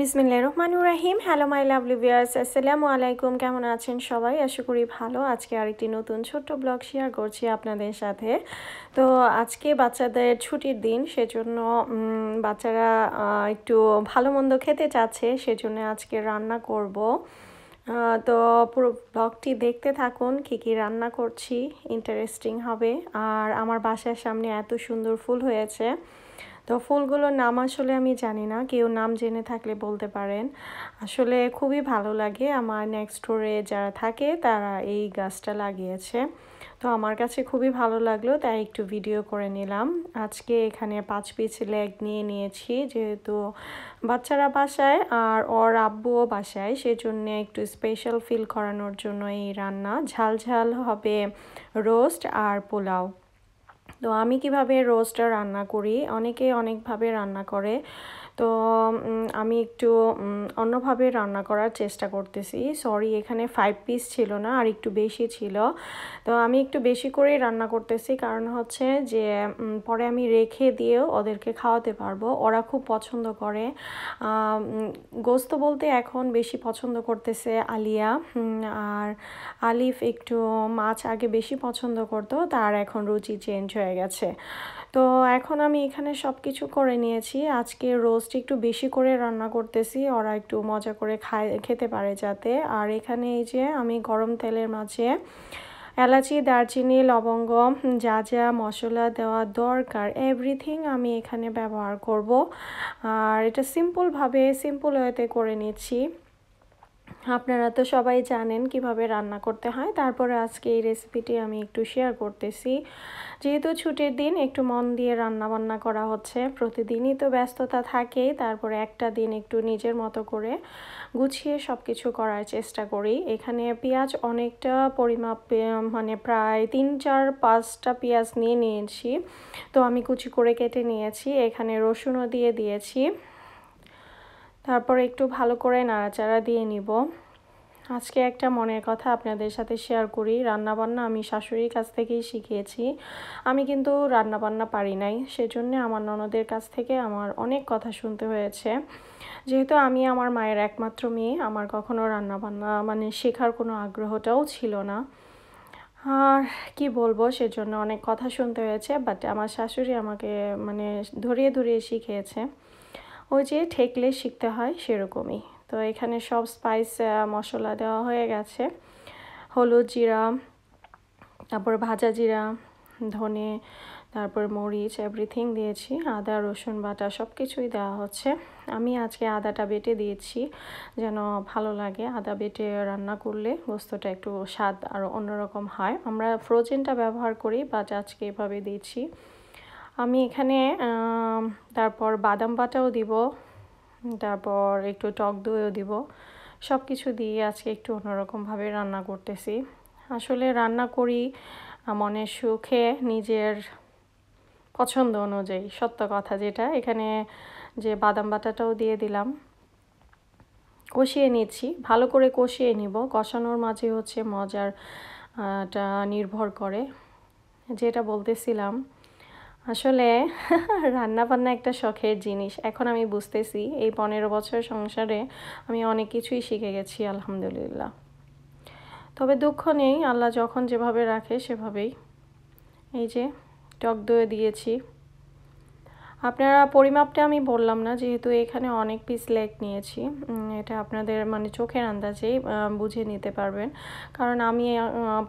বিসমিল্লা রহমানুর রাহিম হ্যালো মাই লাভলি ভিয়ার্স আসসালামু আলাইকুম কেমন আছেন সবাই আশা করি ভালো আজকে আরেকটি নতুন ছোট্ট ব্লগ শেয়ার করছি আপনাদের সাথে তো আজকে বাচ্চাদের ছুটির দিন সেজন্য বাচ্চারা একটু ভালো মন্দ খেতে চাচ্ছে সেজন্য আজকে রান্না করব তো পুরো ব্লগটি দেখতে থাকুন কী কী রান্না করছি ইন্টারেস্টিং হবে আর আমার বাসার সামনে এত সুন্দর ফুল হয়েছে তো ফুলগুলোর নাম আসলে আমি জানি না কেউ নাম জেনে থাকলে বলতে পারেন আসলে খুবই ভালো লাগে আমার নেক্সট স্টোরে যারা থাকে তারা এই গাছটা লাগিয়েছে তো আমার কাছে খুবই ভালো লাগলো তাই একটু ভিডিও করে নিলাম আজকে এখানে পাঁচ পিস লেগ নিয়ে নিয়েছি যেহেতু বাচ্চারা বাসায় আর ওর আব্বুও বাসায় সেজন্য একটু স্পেশাল ফিল করানোর জন্য এই রান্না ঝাল ঝাল হবে রোস্ট আর পোলাও তো আমি কিভাবে রোস্টটা রান্না করি অনেকে অনেকভাবে রান্না করে তো আমি একটু অন্যভাবে রান্না করার চেষ্টা করতেছি সরি এখানে ফাইভ পিস ছিল না আর একটু বেশি ছিল তো আমি একটু বেশি করে রান্না করতেছি কারণ হচ্ছে যে পরে আমি রেখে দিয়েও ওদেরকে খাওয়াতে পারবো ওরা খুব পছন্দ করে গোস্ত বলতে এখন বেশি পছন্দ করতেছে আলিয়া আর আলিফ একটু মাছ আগে বেশি পছন্দ করতো তার এখন রুচি চেঞ্জ হয়ে গেছে তো এখন আমি এখানে সব কিছু করে নিয়েছি আজকে রোস্ট একটু বেশি করে রান্না করতেছি ওরা একটু মজা করে খায় খেতে পারে যাতে আর এখানে এই যে আমি গরম তেলের মাঝে এলাচি দারচিনি লবঙ্গ যা যা মশলা দেওয়া দরকার এভরিথিং আমি এখানে ব্যবহার করব আর এটা সিম্পলভাবে সিম্পল ওয়েতে করে নিচ্ছি আপনারা তো সবাই জানেন কিভাবে রান্না করতে হয় তারপরে আজকে এই রেসিপিটি আমি একটু শেয়ার করতেছি যেহেতু ছুটির দিন একটু মন দিয়ে রান্না বান্না করা হচ্ছে প্রতিদিনই তো ব্যস্ততা থাকে তারপরে একটা দিন একটু নিজের মতো করে গুছিয়ে সব কিছু করার চেষ্টা করি এখানে পেঁয়াজ অনেকটা পরিমাপ মানে প্রায় তিন চার পাঁচটা পেঁয়াজ নিয়ে নিয়েছি তো আমি কুচি করে কেটে নিয়েছি এখানে রসুনও দিয়ে দিয়েছি তারপর একটু ভালো করে নাড়াচাড়া দিয়ে নিব আজকে একটা মনের কথা আপনাদের সাথে শেয়ার করি রান্নাবান্না আমি শাশুড়ির কাছ থেকেই শিখিয়েছি আমি কিন্তু রান্নাবান্না পারি নাই সেজন্য আমার ননদের কাছ থেকে আমার অনেক কথা শুনতে হয়েছে যেহেতু আমি আমার মায়ের একমাত্র মেয়ে আমার কখনো রান্নাবান্না মানে শেখার কোনো আগ্রহটাও ছিল না আর কি বলবো সেজন্য অনেক কথা শুনতে হয়েছে বাট আমার শাশুড়ি আমাকে মানে ধরিয়ে ধরিয়ে শিখিয়েছে ওই যে ঠেকলে শিখতে হয় সেরকমই তো এখানে সব স্পাইস মশলা দেওয়া হয়ে গেছে হলুদ জিরা তারপর ভাজা জিরা ধনে তারপর মরিচ এভরিথিং দিয়েছি আদা রসুন বাটা সব কিছুই দেওয়া হচ্ছে আমি আজকে আদাটা বেটে দিয়েছি যেন ভালো লাগে আদা বেটে রান্না করলে বস্তুটা একটু স্বাদ আরও অন্যরকম হয় আমরা ফ্রোজেনটা ব্যবহার করি বাট আজকে এভাবে দিয়েছি আমি এখানে তারপর বাদাম বাটাও দিব তারপর একটু টক দইও দিব সব কিছু দিয়ে আজকে একটু অন্যরকমভাবে রান্না করতেছি আসলে রান্না করি মনের সুখে নিজের পছন্দ অনুযায়ী সত্য কথা যেটা এখানে যে বাদাম বাটাটাও দিয়ে দিলাম কষিয়ে নিচ্ছি ভালো করে কষিয়ে নিব কষানোর মাঝে হচ্ছে মজারটা নির্ভর করে যেটা বলতেছিলাম আসলে রান্না বান্না একটা শখের জিনিস এখন আমি বুঝতেছি এই পনেরো বছর সংসারে আমি অনেক কিছুই শিখে গেছি আলহামদুলিল্লাহ তবে দুঃখ নেই আল্লাহ যখন যেভাবে রাখে সেভাবেই এই যে টক দই দিয়েছি আপনারা পরিমাপটা আমি বললাম না যেহেতু এখানে অনেক পিস লেগ নিয়েছি এটা আপনাদের মানে চোখের আন্দাজেই বুঝে নিতে পারবেন কারণ আমি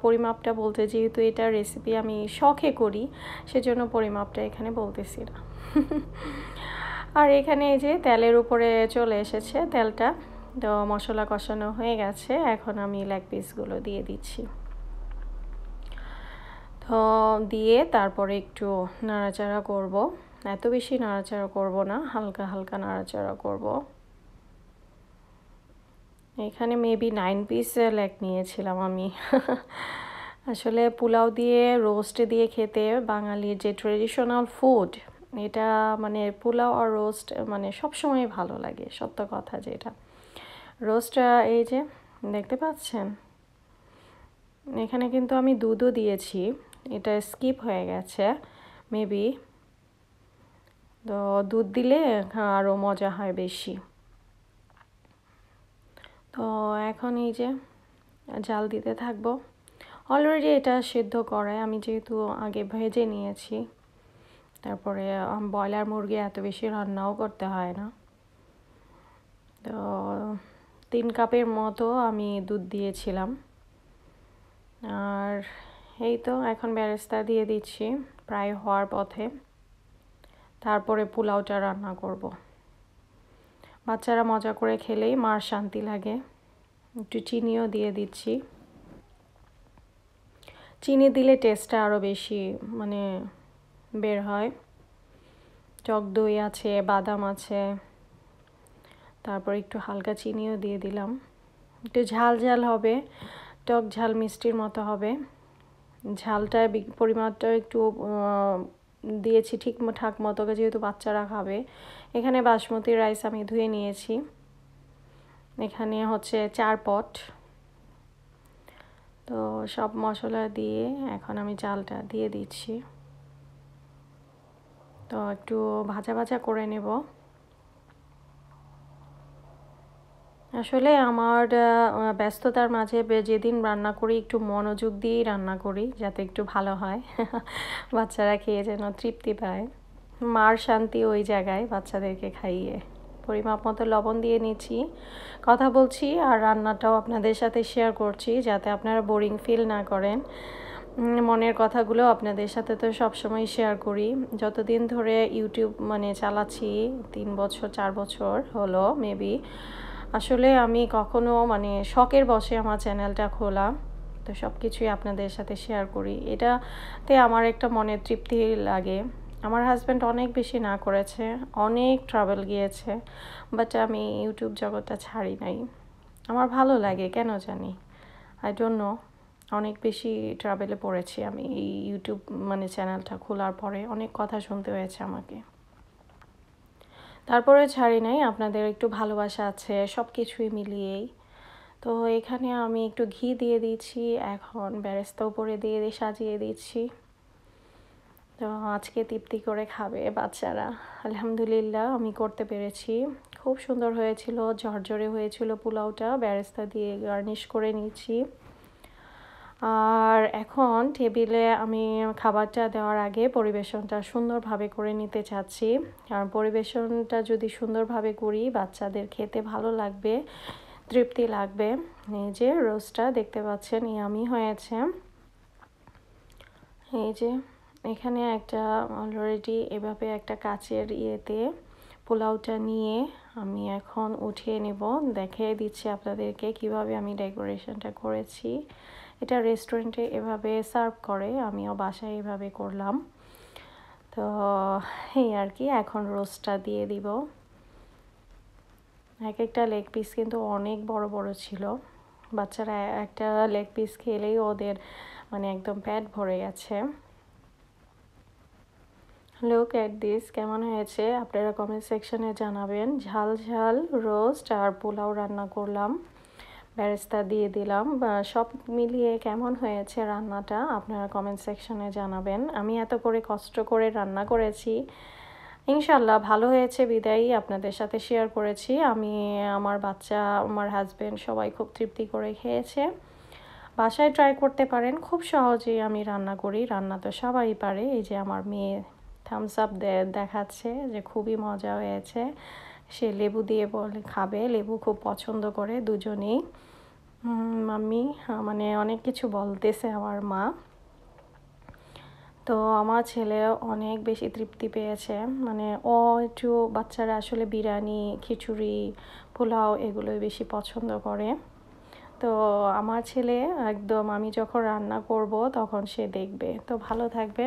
পরিমাপটা বলতে যেহেতু এটা রেসিপি আমি শখে করি সেজন্য পরিমাপটা এখানে বলতেছি না আর এখানে এই যে তেলের উপরে চলে এসেছে তেলটা তো মশলা কষানো হয়ে গেছে এখন আমি লেগ পিসগুলো দিয়ে দিচ্ছি তো দিয়ে তারপরে একটু নাড়াচাড়া করবো এত বেশি নাড়াচাড়া করব না হালকা হালকা নাড়াচাড়া করব এখানে মেবি নাইন পিস লেগ নিয়েছিলাম আমি আসলে পোলাও দিয়ে রোস্ট দিয়ে খেতে বাঙালির যে ট্রেডিশনাল ফুড এটা মানে পোলাও আর রোস্ট মানে সবসময় ভালো লাগে সত্য কথা যেটা রোস্ট এই যে দেখতে পাচ্ছেন এখানে কিন্তু আমি দুধও দিয়েছি এটা স্কিপ হয়ে গেছে মেবি তো দুধ দিলে হ্যাঁ, আরও মজা হয় বেশি তো এখন এই যে জাল দিতে থাকবো অলরেডি এটা সেদ্ধ করায় আমি যেহেতু আগে ভেজে নিয়েছি তারপরে ব্রয়লার মুরগি এত বেশি রান্নাও করতে হয় না তো তিন কাপের মতো আমি দুধ দিয়েছিলাম আর এই তো এখন ব্যারেস্তা দিয়ে দিচ্ছি প্রায় হওয়ার পথে তারপরে পোলাওটা রান্না করব। বাচ্চারা মজা করে খেলেই মার শান্তি লাগে একটু চিনিও দিয়ে দিচ্ছি চিনি দিলে টেস্টটা আরও বেশি মানে বের হয় টক দই আছে বাদাম আছে তারপর একটু হালকা চিনিও দিয়ে দিলাম একটু ঝাল ঝাল হবে টক ঝাল মিষ্টির মতো হবে ঝালটা পরিমাণটা একটু দিয়েছি ঠিক ঠাক মতো যেহেতু বাচ্চারা খাবে এখানে বাসমতি রাইস আমি ধুয়ে নিয়েছি এখানে হচ্ছে চার পট তো সব মশলা দিয়ে এখন আমি চালটা দিয়ে দিচ্ছি তো একটু ভাজা ভাজা করে নেব আসলে আমার ব্যস্ততার মাঝে যেদিন রান্না করি একটু মনোযোগ দিয়েই রান্না করি যাতে একটু ভালো হয় বাচ্চারা খেয়ে যেন তৃপ্তি পায় মার শান্তি ওই জায়গায় বাচ্চাদেরকে খাইয়ে পরিমাপ মতো লবণ দিয়ে নিচ্ছি কথা বলছি আর রান্নাটাও আপনাদের সাথে শেয়ার করছি যাতে আপনারা বোরিং ফিল না করেন মনের কথাগুলো আপনাদের সাথে তো সবসময় শেয়ার করি যতদিন ধরে ইউটিউব মানে চালাচ্ছি তিন বছর চার বছর হলো মেবি আসলে আমি কখনো মানে শখের বসে আমার চ্যানেলটা খোলা তো সব কিছুই আপনাদের সাথে শেয়ার করি এটাতে আমার একটা মনে তৃপ্তি লাগে আমার হাজব্যান্ড অনেক বেশি না করেছে অনেক ট্রাভেল গিয়েছে বাট আমি ইউটিউব জগৎটা ছাড়ি নাই আমার ভালো লাগে কেন জানি আই ডোন্ট নো অনেক বেশি ট্রাভেলে পড়েছি আমি এই ইউটিউব মানে চ্যানেলটা খোলার পরে অনেক কথা শুনতে হয়েছে আমাকে তারপরে ছাড়ি নাই আপনাদের একটু ভালোবাসা আছে সব কিছুই মিলিয়েই তো এখানে আমি একটু ঘি দিয়ে দিয়েছি এখন ব্যারেস্তা উপরে দিয়ে দিয়ে সাজিয়ে দিচ্ছি তো আজকে তৃপ্তি করে খাবে বাচ্চারা আলহামদুলিল্লাহ আমি করতে পেরেছি খুব সুন্দর হয়েছিল ঝরঝরে হয়েছিল পোলাওটা ব্যারেস্তা দিয়ে গার্নিশ করে নিয়েছি আর এখন টেবিলে আমি খাবারটা দেওয়ার আগে পরিবেশনটা সুন্দরভাবে করে নিতে চাচ্ছি কারণ পরিবেশনটা যদি সুন্দরভাবে করি বাচ্চাদের খেতে ভালো লাগবে তৃপ্তি লাগবে এই যে রোস্টটা দেখতে পাচ্ছেন ইয়ামি হয়েছে এই যে এখানে একটা অলরেডি এভাবে একটা কাচের ইয়েতে পোলাওটা নিয়ে আমি এখন উঠিয়ে নেব দেখিয়ে দিচ্ছি আপনাদেরকে কিভাবে আমি ডেকোরেশনটা করেছি এটা রেস্টুরেন্টে এভাবে সার্ভ করে আমিও বাসায় এভাবে করলাম তো এই আর কি এখন রোস্টটা দিয়ে দিব এক একটা লেগ পিস কিন্তু অনেক বড় বড় ছিল বাচ্চারা একটা লেগ পিস খেলেই ওদের মানে একদম প্যাট ভরে গেছে লুক অ্যাট দিস কেমন হয়েছে আপনারা কমেন্ট সেকশনে জানাবেন ঝাল ঝাল রোস্ট আর পোলাও রান্না করলাম ব্যারেস্তা দিয়ে দিলাম সব মিলিয়ে কেমন হয়েছে রান্নাটা আপনারা কমেন্ট সেকশনে জানাবেন আমি এত করে কষ্ট করে রান্না করেছি ইনশাল্লাহ ভালো হয়েছে বিদায়ী আপনাদের সাথে শেয়ার করেছি আমি আমার বাচ্চা আমার হাজব্যান্ড সবাই খুব তৃপ্তি করে খেয়েছে বাসায় ট্রাই করতে পারেন খুব সহজেই আমি রান্না করি রান্না তো সবাই পারে এই যে আমার মেয়ে থামস আপ দেখাচ্ছে যে খুবই মজা হয়েছে সে লেবু দিয়ে বলে খাবে লেবু খুব পছন্দ করে দুজনেই মাম্মি মানে অনেক কিছু বলতেছে আমার মা তো আমার ছেলে অনেক বেশি তৃপ্তি পেয়েছে মানে ও একটু বাচ্চারা আসলে বিরিয়ানি খিচুড়ি পোলাও এগুলোই বেশি পছন্দ করে তো আমার ছেলে একদম আমি যখন রান্না করব তখন সে দেখবে তো ভালো থাকবেন